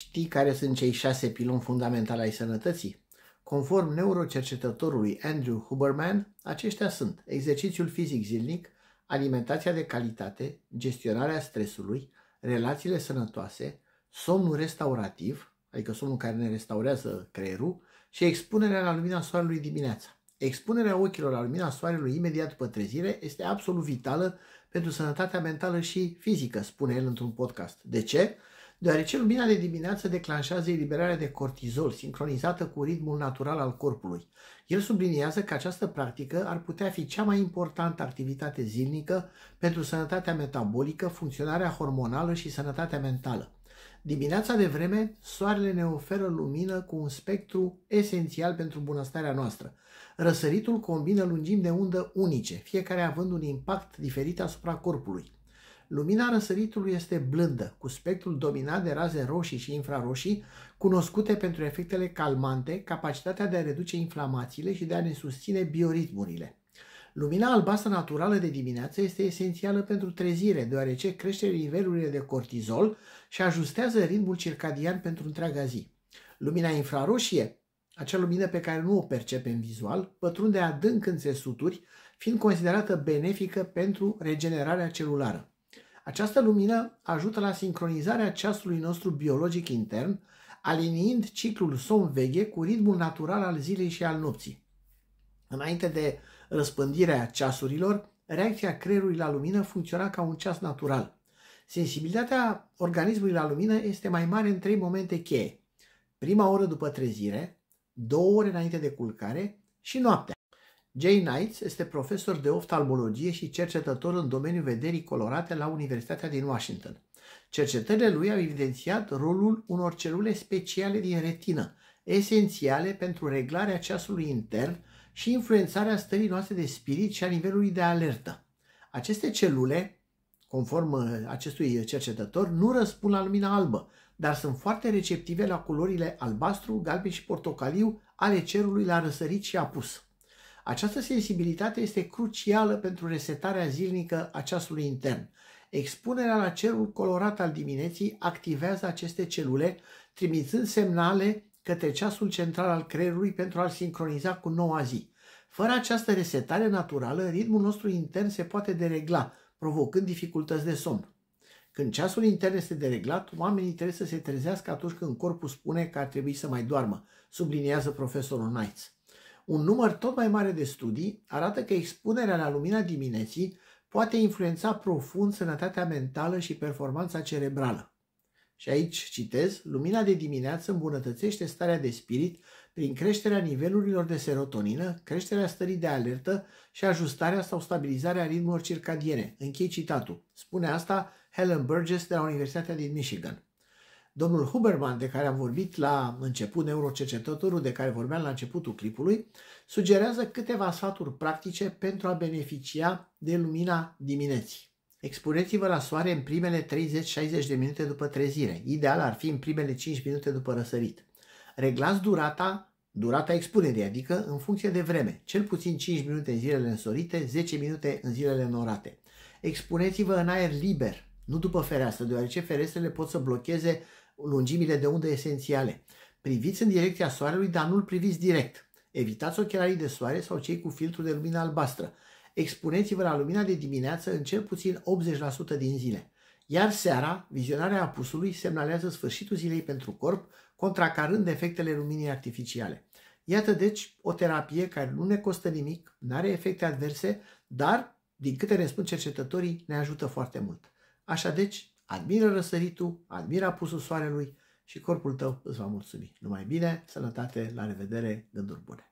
Știi care sunt cei șase piloni fundamentali ai sănătății? Conform neurocercetătorului Andrew Huberman, aceștia sunt exercițiul fizic zilnic, alimentația de calitate, gestionarea stresului, relațiile sănătoase, somnul restaurativ, adică somnul care ne restaurează creierul, și expunerea la lumina soarelui dimineața. Expunerea ochilor la lumina soarelui imediat după trezire este absolut vitală pentru sănătatea mentală și fizică, spune el într-un podcast. De ce? deoarece lumina de dimineață declanșează eliberarea de cortizol, sincronizată cu ritmul natural al corpului. El subliniază că această practică ar putea fi cea mai importantă activitate zilnică pentru sănătatea metabolică, funcționarea hormonală și sănătatea mentală. Dimineața de vreme, soarele ne oferă lumină cu un spectru esențial pentru bunăstarea noastră. Răsăritul combină lungimi de undă unice, fiecare având un impact diferit asupra corpului. Lumina răsăritului este blândă, cu spectrul dominat de raze roșii și infraroșii, cunoscute pentru efectele calmante, capacitatea de a reduce inflamațiile și de a ne susține bioritmurile. Lumina albastră naturală de dimineață este esențială pentru trezire, deoarece crește nivelurile de cortizol și ajustează ritmul circadian pentru întreaga zi. Lumina infraroșie, acea lumină pe care nu o percepem vizual, pătrunde adânc în țesuturi, fiind considerată benefică pentru regenerarea celulară. Această lumină ajută la sincronizarea ceasului nostru biologic intern, aliniind ciclul somn-veghe cu ritmul natural al zilei și al nopții. Înainte de răspândirea ceasurilor, reacția creierului la lumină funcționa ca un ceas natural. Sensibilitatea organismului la lumină este mai mare în trei momente cheie. Prima oră după trezire, două ore înainte de culcare și noaptea. Jay Knights este profesor de oftalmologie și cercetător în domeniul vederii colorate la Universitatea din Washington. Cercetările lui au evidențiat rolul unor celule speciale din retină, esențiale pentru reglarea ceasului intern și influențarea stării noastre de spirit și a nivelului de alertă. Aceste celule, conform uh, acestui cercetător, nu răspund la lumina albă, dar sunt foarte receptive la culorile albastru, galben și portocaliu ale cerului la răsărit și apus. Această sensibilitate este crucială pentru resetarea zilnică a ceasului intern. Expunerea la cerul colorat al dimineții activează aceste celule, trimițând semnale către ceasul central al creierului pentru a-l sincroniza cu noua zi. Fără această resetare naturală, ritmul nostru intern se poate deregla, provocând dificultăți de somn. Când ceasul intern este dereglat, oamenii trebuie să se trezească atunci când corpul spune că ar trebui să mai doarmă, subliniază profesorul Knights. Un număr tot mai mare de studii arată că expunerea la lumina dimineții poate influența profund sănătatea mentală și performanța cerebrală. Și aici citez, lumina de dimineață îmbunătățește starea de spirit prin creșterea nivelurilor de serotonină, creșterea stării de alertă și ajustarea sau stabilizarea ritmurilor circadiene. Închei citatul. Spune asta Helen Burgess de la Universitatea din Michigan. Domnul Huberman, de care am vorbit la început, neurocercetătorul de care vorbeam la începutul clipului, sugerează câteva sfaturi practice pentru a beneficia de lumina dimineții. Expuneți-vă la soare în primele 30-60 de minute după trezire. Ideal ar fi în primele 5 minute după răsărit. Reglați durata, durata expunerii, adică în funcție de vreme, cel puțin 5 minute în zilele însorite, 10 minute în zilele norate. Expuneți-vă în aer liber, nu după fereastră, deoarece ferestrele pot să blocheze lungimile de undă esențiale. Priviți în direcția soarelui, dar nu-l priviți direct. Evitați ochelarii de soare sau cei cu filtru de lumină albastră. Expuneți-vă la lumina de dimineață în cel puțin 80% din zile. Iar seara, vizionarea apusului semnalează sfârșitul zilei pentru corp, contracarând efectele luminii artificiale. Iată deci o terapie care nu ne costă nimic, nu are efecte adverse, dar, din câte ne spun cercetătorii, ne ajută foarte mult. Așa deci, admiră răsăritul, admiră apusul soarelui și corpul tău îți va mulțumi. Numai bine, sănătate, la revedere, gânduri bune!